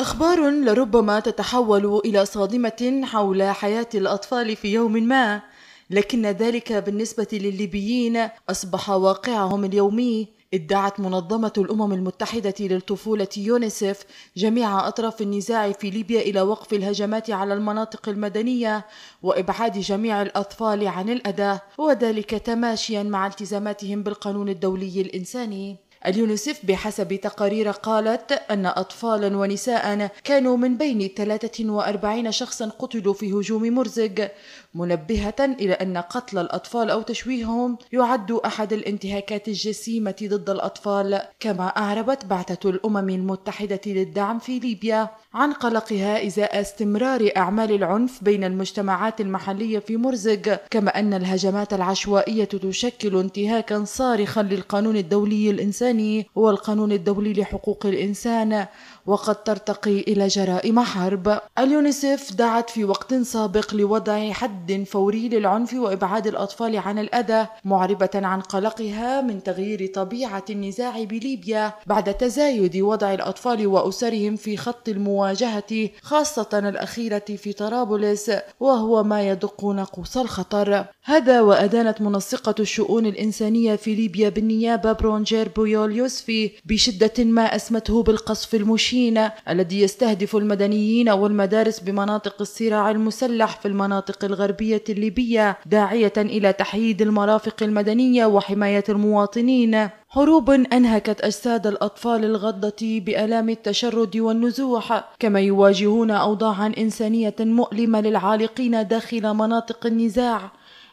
أخبار لربما تتحول إلى صادمة حول حياة الأطفال في يوم ما، لكن ذلك بالنسبة للليبيين أصبح واقعهم اليومي. ادعت منظمة الأمم المتحدة للطفولة يونيسف جميع أطراف النزاع في ليبيا إلى وقف الهجمات على المناطق المدنية وإبعاد جميع الأطفال عن الأذى وذلك تماشيا مع التزاماتهم بالقانون الدولي الإنساني اليونسف بحسب تقارير قالت أن أطفالا ونساء كانوا من بين 43 شخصا قتلوا في هجوم مرزق منبهة إلى أن قتل الأطفال أو تشويههم يعد أحد الانتهاكات الجسيمة ضد الأطفال كما أعربت بعثة الأمم المتحدة للدعم في ليبيا عن قلقها إزاء استمرار أعمال العنف بين المجتمعات المحلية في مرزق كما أن الهجمات العشوائية تشكل انتهاكا صارخا للقانون الدولي الإنساني المدني والقانون الدولي لحقوق الإنسان وقد ترتقي إلى جرائم حرب اليونيسف دعت في وقت سابق لوضع حد فوري للعنف وإبعاد الأطفال عن الأذى معربة عن قلقها من تغيير طبيعة النزاع بليبيا بعد تزايد وضع الأطفال وأسرهم في خط المواجهة خاصة الأخيرة في طرابلس وهو ما يدق ناقوس الخطر هذا وأدانت منسقة الشؤون الإنسانية في ليبيا بالنيابة برونجير بويو يوليوس في بشدة ما أسمته بالقصف المشين الذي يستهدف المدنيين والمدارس بمناطق الصراع المسلح في المناطق الغربية الليبية داعية إلى تحييد المرافق المدنية وحماية المواطنين حروب أنهكت أجساد الأطفال الغضة بآلام التشرد والنزوح كما يواجهون أوضاعا إنسانية مؤلمة للعالقين داخل مناطق النزاع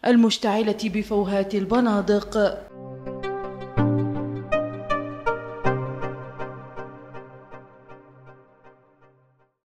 المشتعلة بفوهات البنادق